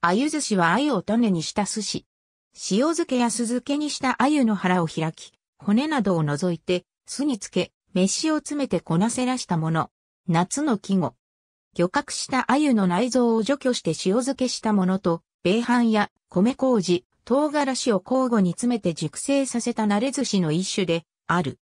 鮎寿司は鮎を種にした寿司。塩漬けや酢漬けにした鮎の腹を開き、骨などを除いて、酢につけ、飯を詰めてこなせらしたもの。夏の季語。漁獲した鮎の内臓を除去して塩漬けしたものと、米飯や米麹、唐辛子を交互に詰めて熟成させた慣れ寿司の一種である。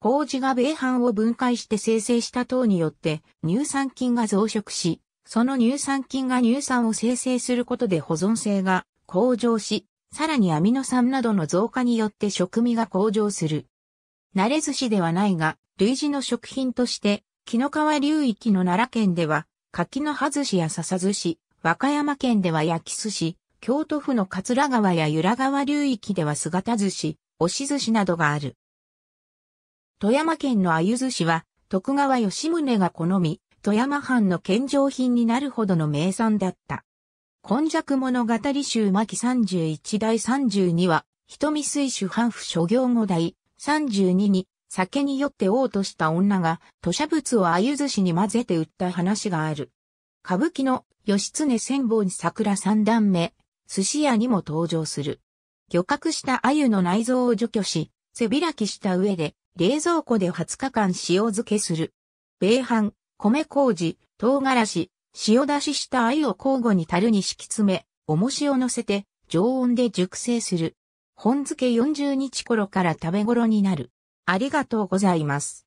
麹が米飯を分解して生成した糖によって乳酸菌が増殖し、その乳酸菌が乳酸を生成することで保存性が向上し、さらにアミノ酸などの増加によって食味が向上する。慣れ寿司ではないが、類似の食品として、木の川流域の奈良県では、柿の葉寿司や笹寿司、和歌山県では焼き寿司、京都府の桂川や由良川流域では姿寿司、押し寿司などがある。富山県の鮎寿司は、徳川吉宗が好み、富山藩の献上品になるほどの名産だった。今昔物語集巻31第32は、瞳水主藩府諸行後代32に、酒に酔って嘔吐した女が、土砂物を鮎寿司に混ぜて売った話がある。歌舞伎の義経千本桜三段目、寿司屋にも登場する。漁獲した鮎の内臓を除去し、背開きした上で、冷蔵庫で20日間塩漬けする。米藩、米麹、唐辛子、塩出しした鮎を交互に樽に敷き詰め、重しを乗せて常温で熟成する。本漬け40日頃から食べ頃になる。ありがとうございます。